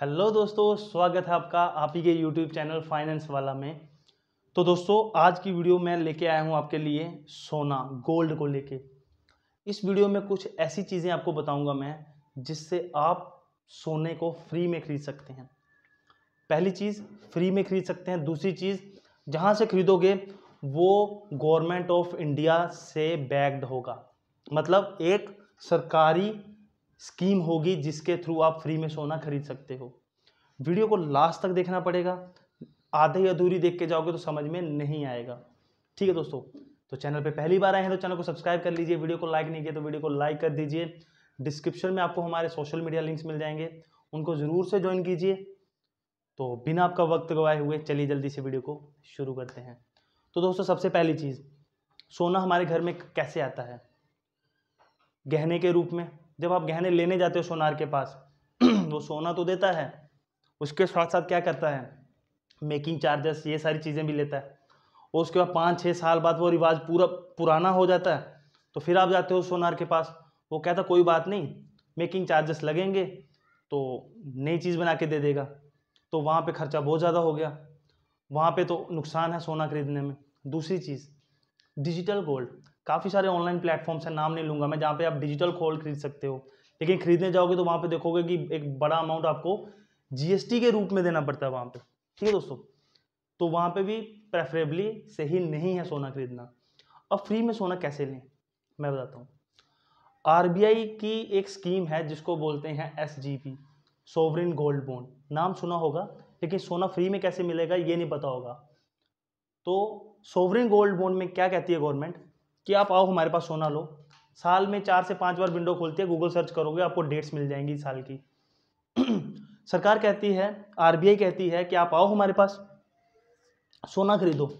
hello दोस्तों स्वागत है आपका आप ही के यूट्यूब चैनल फाइनेंस वाला में तो दोस्तों आज की वीडियो मैं लेके आया हूँ आपके लिए सोना गोल्ड को लेके इस वीडियो में कुछ ऐसी चीज़ें आपको बताऊंगा मैं जिससे आप सोने को फ्री में खरीद सकते हैं पहली चीज़ फ्री में खरीद सकते हैं दूसरी चीज़ जहाँ से खरीदोगे वो गवर्नमेंट ऑफ इंडिया से बैग्ड होगा मतलब एक सरकारी स्कीम होगी जिसके थ्रू आप फ्री में सोना खरीद सकते हो वीडियो को लास्ट तक देखना पड़ेगा आधे अधूरी देख के जाओगे तो समझ में नहीं आएगा ठीक है दोस्तों तो चैनल पे पहली बार आए हैं तो चैनल को सब्सक्राइब कर लीजिए वीडियो को लाइक नहीं किया तो वीडियो को लाइक कर दीजिए डिस्क्रिप्शन में आपको हमारे सोशल मीडिया लिंक्स मिल जाएंगे उनको ज़रूर से ज्वाइन कीजिए तो बिना आपका वक्त गवाए हुए चलिए जल्दी से वीडियो को शुरू करते हैं तो दोस्तों सबसे पहली चीज़ सोना हमारे घर में कैसे आता है गहने के रूप में जब आप गहने लेने जाते हो सोनार के पास वो सोना तो देता है उसके साथ साथ क्या करता है मेकिंग चार्जेस ये सारी चीज़ें भी लेता है और उसके बाद पाँच छः साल बाद वो रिवाज पूरा पुराना हो जाता है तो फिर आप जाते हो सोनार के पास वो कहता कोई बात नहीं मेकिंग चार्जेस लगेंगे तो नई चीज़ बना के दे देगा तो वहाँ पे खर्चा बहुत ज़्यादा हो गया वहाँ पे तो नुकसान है सोना खरीदने में दूसरी चीज़ डिजिटल गोल्ड काफ़ी सारे ऑनलाइन प्लेटफॉर्म्स हैं नाम नहीं लूँगा मैं जहाँ पे आप डिजिटल खोल खरीद सकते हो लेकिन खरीदने जाओगे तो वहाँ पे देखोगे कि एक बड़ा अमाउंट आपको जीएसटी के रूप में देना पड़ता है वहाँ पे ठीक है दोस्तों तो वहाँ पे भी प्रेफरेबली सही नहीं है सोना खरीदना अब फ्री में सोना कैसे लें मैं बताता हूँ आर की एक स्कीम है जिसको बोलते हैं एस सोवरिन गोल्ड बोन नाम सुना होगा लेकिन सोना फ्री में कैसे मिलेगा ये नहीं पता होगा तो सोवरिन गोल्ड बोन में क्या कहती है गवर्नमेंट कि आप आओ हमारे पास सोना लो साल में चार से पांच बार विंडो खोलती है गूगल सर्च करोगे आपको डेट्स मिल जाएंगी साल की सरकार कहती है आरबीआई कहती है कि आप आओ हमारे पास सोना खरीदो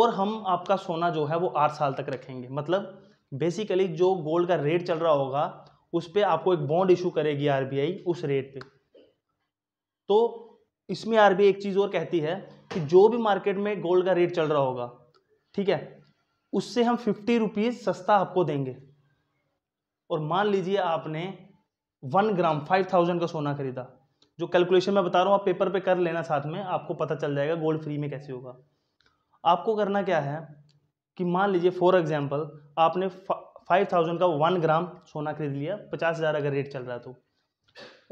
और हम आपका सोना जो है वो आठ साल तक रखेंगे मतलब बेसिकली जो गोल्ड का रेट चल रहा होगा उस पर आपको एक बॉन्ड इशू करेगी आरबीआई उस रेट पे तो इसमें आरबीआई एक चीज़ और कहती है कि जो भी मार्केट में गोल्ड का रेट चल रहा होगा ठीक है उससे हम फिफ्टी रुपीज़ सस्ता आपको देंगे और मान लीजिए आपने वन ग्राम फाइव थाउजेंड का सोना खरीदा जो कैलकुलेशन मैं बता रहा हूँ आप पेपर पे कर लेना साथ में आपको पता चल जाएगा गोल्ड फ्री में कैसे होगा आपको करना क्या है कि मान लीजिए फॉर एग्जाम्पल आपने फाइव थाउजेंड का वन ग्राम सोना खरीद लिया पचास हज़ार अगर रेट चल रहा है तो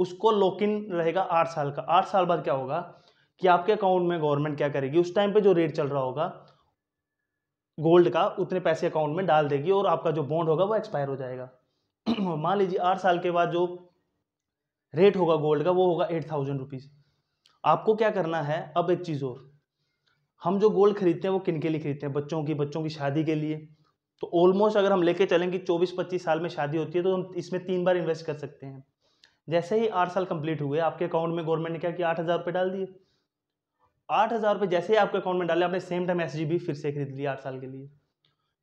उसको लॉक इन रहेगा आठ साल का आठ साल बाद क्या होगा कि आपके अकाउंट में गवर्नमेंट क्या करेगी उस टाइम पे जो रेट चल रहा होगा गोल्ड का उतने पैसे अकाउंट में डाल देगी और आपका जो बॉन्ड होगा वो एक्सपायर हो जाएगा मान लीजिए आठ साल के बाद जो रेट होगा गोल्ड का वो होगा एट थाउजेंड रुपीज़ आपको क्या करना है अब एक चीज़ और हम जो गोल्ड खरीदते हैं वो किन के लिए खरीदते हैं बच्चों की बच्चों की शादी के लिए तो ऑलमोस्ट अगर हम लेके चलें कि चौबीस पच्चीस साल में शादी होती है तो हम इसमें तीन बार इन्वेस्ट कर सकते हैं जैसे ही आठ साल कंप्लीट हुए आपके अकाउंट में गवर्नमेंट ने क्या किया आठ हज़ार रुपये डाल दिए आठ हज़ार रुपये जैसे ही आपके अकाउंट में डाले आपने सेम टाइम एस फिर से खरीद लिया आठ साल के लिए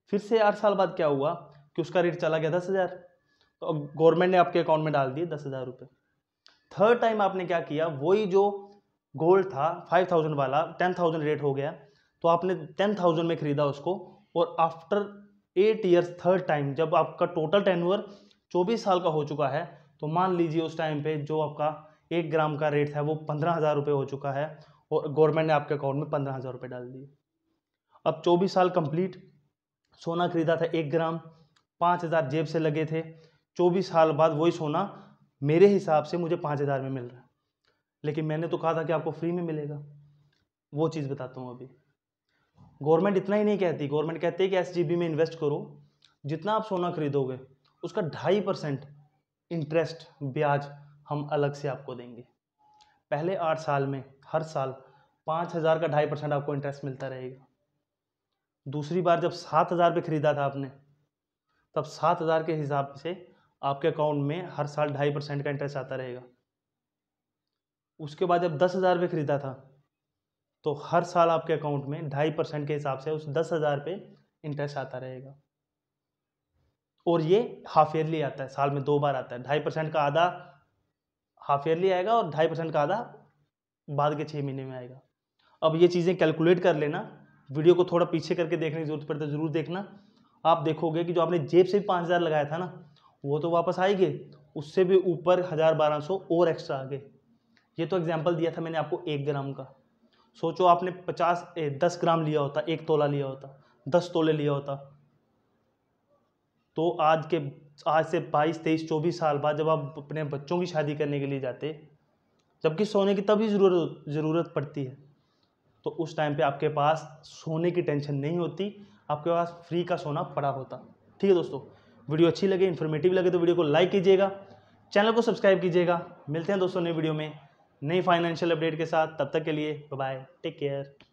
फिर से आठ साल बाद क्या हुआ कि उसका रेट चला गया दस हज़ार तो गवर्नमेंट ने आपके अकाउंट में डाल दिए दस हज़ार रुपये थर्ड टाइम आपने क्या किया वही जो गोल्ड था फाइव थाउजेंड वाला टेन थाउजेंड रेट हो गया तो आपने टेन थाउजेंड में खरीदा उसको और after eight years third time जब आपका टोटल टेनवर चौबीस साल का हो चुका है तो मान लीजिए उस टाइम पे जो आपका एक ग्राम का रेट था वो पंद्रह हज़ार रुपये हो चुका है और गवर्नमेंट ने आपके अकाउंट में पंद्रह हज़ार रुपये डाल दिए अब चौबीस साल कंप्लीट सोना खरीदा था एक ग्राम पाँच हज़ार जेब से लगे थे चौबीस साल बाद वही सोना मेरे हिसाब से मुझे पाँच हज़ार में मिल रहा है लेकिन मैंने तो कहा था कि आपको फ्री में मिलेगा वो चीज़ बताता हूँ अभी गवर्नमेंट इतना ही नहीं कहती गवर्नमेंट कहती है कि एस में इन्वेस्ट करो जितना आप सोना खरीदोगे उसका ढाई परसेंट इंटरेस्ट ब्याज हम अलग से आपको देंगे पहले आठ साल में हर साल पाँच हज़ार का ढाई परसेंट आपको इंटरेस्ट मिलता रहेगा दूसरी बार जब सात हज़ार पर ख़रीदा था आपने तब सात हज़ार के हिसाब से आपके अकाउंट में हर साल ढाई परसेंट का इंटरेस्ट आता रहेगा उसके बाद जब दस हज़ार पर ख़रीदा था तो हर साल आपके अकाउंट में ढाई परसेंट के हिसाब से उस दस हज़ार पे इंटरेस्ट आता रहेगा और ये हाफ ईयरली आता है साल में दो बार आता है ढाई परसेंट का आधा हाफ ईयरली आएगा और ढाई परसेंट का आधा बाद के छः महीने में आएगा अब ये चीज़ें कैलकुलेट कर लेना वीडियो को थोड़ा पीछे करके देखने की जरूरत पड़े है तो ज़रूर देखना आप देखोगे कि जो आपने जेब से भी पाँच हज़ार लगाया था ना वो तो वापस आएंगे उससे भी ऊपर हज़ार बारह सौ और एक्स्ट्रा आ गए ये तो एग्जाम्पल दिया था मैंने आपको एक ग्राम का सोचो आपने पचास ए, दस ग्राम लिया होता एक तोला लिया होता दस तोले लिया होता तो आज के आज से बाईस तेईस चौबीस साल बाद जब आप अपने बच्चों की शादी करने के लिए जाते जबकि सोने की तभी ज़रूरत ज़रूरत पड़ती है तो उस टाइम पे आपके पास सोने की टेंशन नहीं होती आपके पास फ्री का सोना पड़ा होता ठीक है दोस्तों वीडियो अच्छी लगे इन्फॉर्मेटिव लगे तो वीडियो को लाइक कीजिएगा चैनल को सब्सक्राइब कीजिएगा मिलते हैं दोस्तों नई वीडियो में नई फाइनेंशियल अपडेट के साथ तब तक के लिए बाय टेक केयर